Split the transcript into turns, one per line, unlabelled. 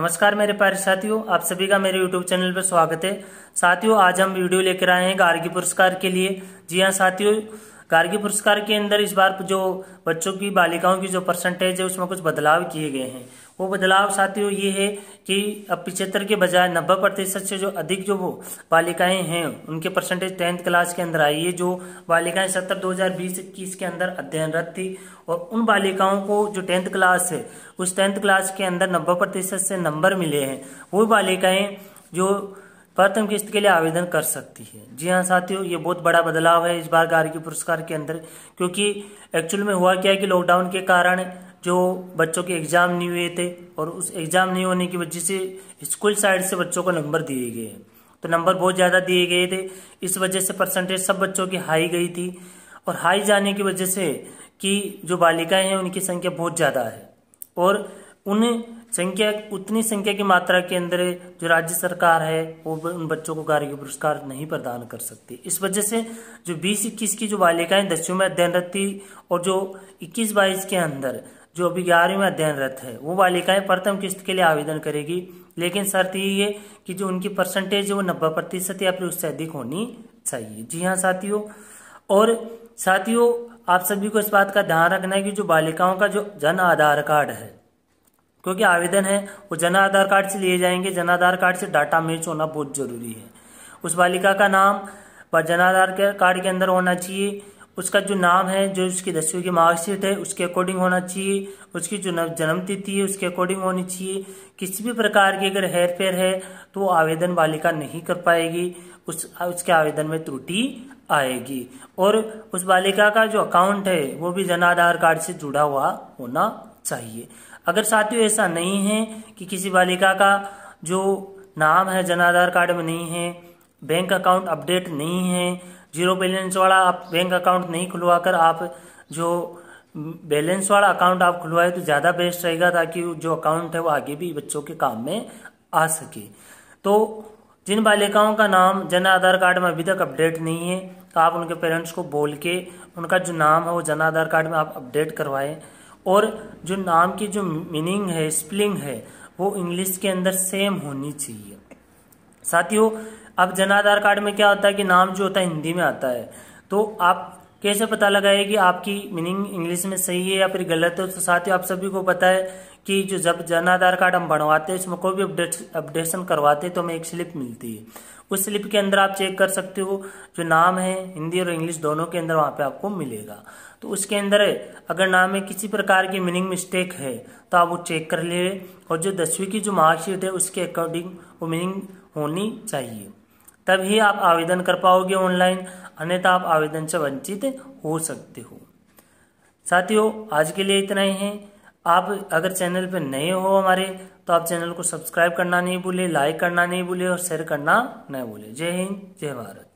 नमस्कार मेरे प्यारे साथियों आप सभी का मेरे यूट्यूब चैनल पर स्वागत है साथियों आज हम वीडियो लेकर आए हैं गार्गी पुरस्कार के लिए जी हाँ साथियों गार्गी पुरस्कार के अंदर इस बार जो बच्चों की बालिकाओं की जो परसेंटेज है उसमें कुछ बदलाव किए गए हैं वो बदलाव साथियों ये है कि अब पिछहत्तर के बजाय नब्बे प्रतिशत से जो अधिक जो वो बालिकाएं हैं उनके परसेंटेज टेंथ क्लास के अंदर आई है जो बालिकाएं सत्तर दो हज़ार बीस इक्कीस के अंदर अध्ययनरत थी और उन बालिकाओं को जो टेंथ क्लास है उस टेंथ क्लास के अंदर नब्बे प्रतिशत से नंबर मिले हैं वो बालिकाएं जो प्रथम किस्त के लिए आवेदन कर सकती है जी हाँ साथियों ये बहुत बड़ा बदलाव है इस बार गार्गी पुरस्कार के अंदर क्योंकि एक्चुअल में हुआ क्या है कि लॉकडाउन के कारण जो बच्चों के एग्ज़ाम नहीं हुए थे और उस एग्ज़ाम नहीं होने की वजह से स्कूल साइड से बच्चों को नंबर दिए गए तो नंबर बहुत ज़्यादा दिए गए थे इस वजह से परसेंटेज सब बच्चों की हाई गई थी और हाई जाने की वजह से कि जो बालिकाएं हैं उनकी संख्या बहुत ज़्यादा है और उन संख्या उतनी संख्या की मात्रा के अंदर जो राज्य सरकार है वो उन बच्चों को कार्य पुरस्कार नहीं प्रदान कर सकती इस वजह से जो बीस इक्कीस की जो बालिकाएं दसवीं में अध्ययनरत थी और जो इक्कीस बाईस के अंदर जो अभी ग्यारहवीं में अध्ययनरत है वो बालिकाएं प्रथम किस्त के लिए आवेदन करेगी लेकिन शर्त यही है कि जो उनकी परसेंटेज है वो नब्बे प्रतिशत या फिर उससे अधिक होनी चाहिए जी हाँ साथियों और साथियों आप सभी को इस बात का ध्यान रखना है कि जो बालिकाओं का जो जन आधार कार्ड है क्योंकि आवेदन है वो जन आधार कार्ड से लिए जाएंगे जन आधार कार्ड से डाटा मैच होना बहुत जरूरी है उस बालिका का नाम जन आधार कार्ड के अंदर होना चाहिए उसका जो नाम है जो उसकी दसवीं की मार्कशीट है उसके अकॉर्डिंग होना चाहिए उसकी जो जन्म तिथि है उसके अकॉर्डिंग होनी चाहिए किसी भी प्रकार की अगर हेर फेर है तो आवेदन बालिका नहीं कर पाएगी उस उसके आवेदन में त्रुटि आएगी और उस बालिका का जो अकाउंट है वो भी जन आधार कार्ड से जुड़ा हुआ होना चाहिए अगर साथियों ऐसा नहीं है कि किसी बालिका का जो नाम है जन आधार कार्ड में नहीं है बैंक अकाउंट अपडेट नहीं है जीरो बैलेंस वाला आप बैंक अकाउंट नहीं खुलवा कर आप जो बैलेंस वाला अकाउंट आप खुलवाए तो ज़्यादा बेस्ट रहेगा ताकि जो अकाउंट है वो आगे भी बच्चों के काम में आ सके तो जिन बालिकाओं का नाम जन आधार कार्ड में अभी तक अपडेट नहीं है तो आप उनके पेरेंट्स को बोल के उनका जो नाम है वो जन आधार कार्ड में आप अपडेट करवाएं और जो नाम की जो मीनिंग है स्पेलिंग है वो इंग्लिश के अंदर सेम होनी चाहिए साथियों अब जन आधार कार्ड में क्या होता है कि नाम जो होता है हिंदी में आता है तो आप कैसे पता लगाए कि आपकी मीनिंग इंग्लिश में सही है या फिर गलत है तो साथ ही आप सभी को पता है कि जो जब जन आधार कार्ड हम बनवाते हैं उसमें कोई भी अपडेट अपडेशन करवाते हैं तो हमें एक स्लिप मिलती है उस स्लिप के अंदर आप चेक कर सकते हो जो नाम है हिंदी और इंग्लिश दोनों के अंदर वहाँ पे आपको मिलेगा तो उसके अंदर अगर नाम में किसी प्रकार की मीनिंग मिस्टेक है तो आप वो चेक कर लिए और जो दसवीं की जो मार्कशीट है उसके अकॉर्डिंग वो मीनिंग होनी चाहिए तभी आप आवेदन कर पाओगे ऑनलाइन अन्यथा आप आवेदन से वंचित हो सकते हो साथियों आज के लिए इतना ही है आप अगर चैनल पर नए हो हमारे तो आप चैनल को सब्सक्राइब करना नहीं भूले लाइक करना नहीं भूले और शेयर करना नहीं भूले जय हिंद जय भारत